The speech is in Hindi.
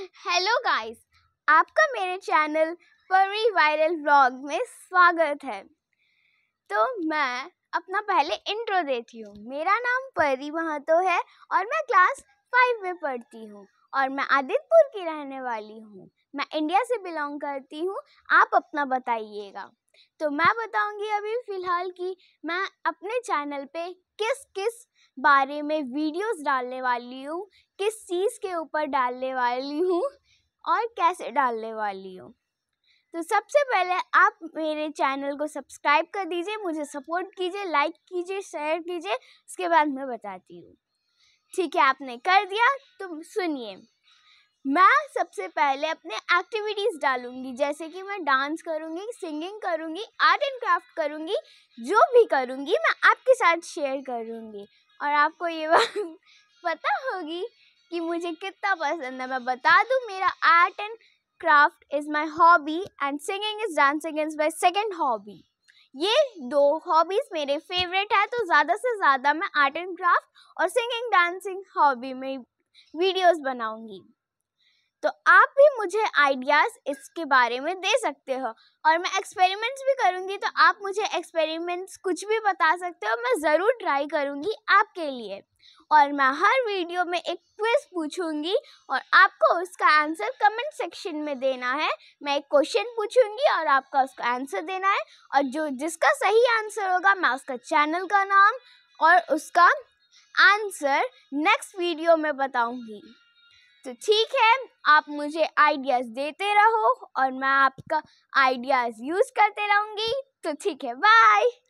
हेलो गाइस आपका मेरे चैनल परी वायरल व्लॉग में स्वागत है तो मैं अपना पहले इंट्रो देती हूँ मेरा नाम परी महतो है और मैं क्लास फाइव में पढ़ती हूँ और मैं आदित्यपुर की रहने वाली हूँ मैं इंडिया से बिलोंग करती हूँ आप अपना बताइएगा तो मैं बताऊंगी अभी फ़िलहाल कि मैं अपने चैनल पे किस किस बारे में वीडियोस डालने वाली हूँ किस चीज़ के ऊपर डालने वाली हूँ और कैसे डालने वाली हूँ तो सबसे पहले आप मेरे चैनल को सब्सक्राइब कर दीजिए मुझे सपोर्ट कीजिए लाइक कीजिए शेयर कीजिए उसके बाद मैं बताती हूँ ठीक है आपने कर दिया तो सुनिए मैं सबसे पहले अपने एक्टिविटीज़ डालूंगी जैसे कि मैं डांस करूंगी सिंगिंग करूंगी आर्ट एंड क्राफ्ट करूंगी जो भी करूंगी मैं आपके साथ शेयर करूंगी और आपको ये बात पता होगी कि मुझे कितना पसंद है मैं बता दूं मेरा art and craft is my hobby and singing is dancing is my second hobby ये दो हॉबीज़ मेरे फेवरेट है तो ज़्यादा से ज़्यादा मैं आर्ट एंड क्राफ्ट और सिंगिंग डांसिंग हॉबी में वीडियोज़ बनाऊंगी तो आप भी मुझे आइडियाज़ इसके बारे में दे सकते हो और मैं एक्सपेरिमेंट्स भी करूँगी तो आप मुझे एक्सपेरिमेंट्स कुछ भी बता सकते हो मैं ज़रूर ट्राई करूँगी आपके लिए और मैं हर वीडियो में एक क्विज पूछूंगी और आपको उसका आंसर कमेंट सेक्शन में देना है मैं एक क्वेश्चन पूछूंगी और आपका उसका आंसर देना है और जो जिसका सही आंसर होगा मैं उसका चैनल का नाम और उसका आंसर नेक्स्ट वीडियो में बताऊंगी तो ठीक है आप मुझे आइडियाज़ देते रहो और मैं आपका आइडियाज़ यूज़ करते रहूँगी तो ठीक है बाय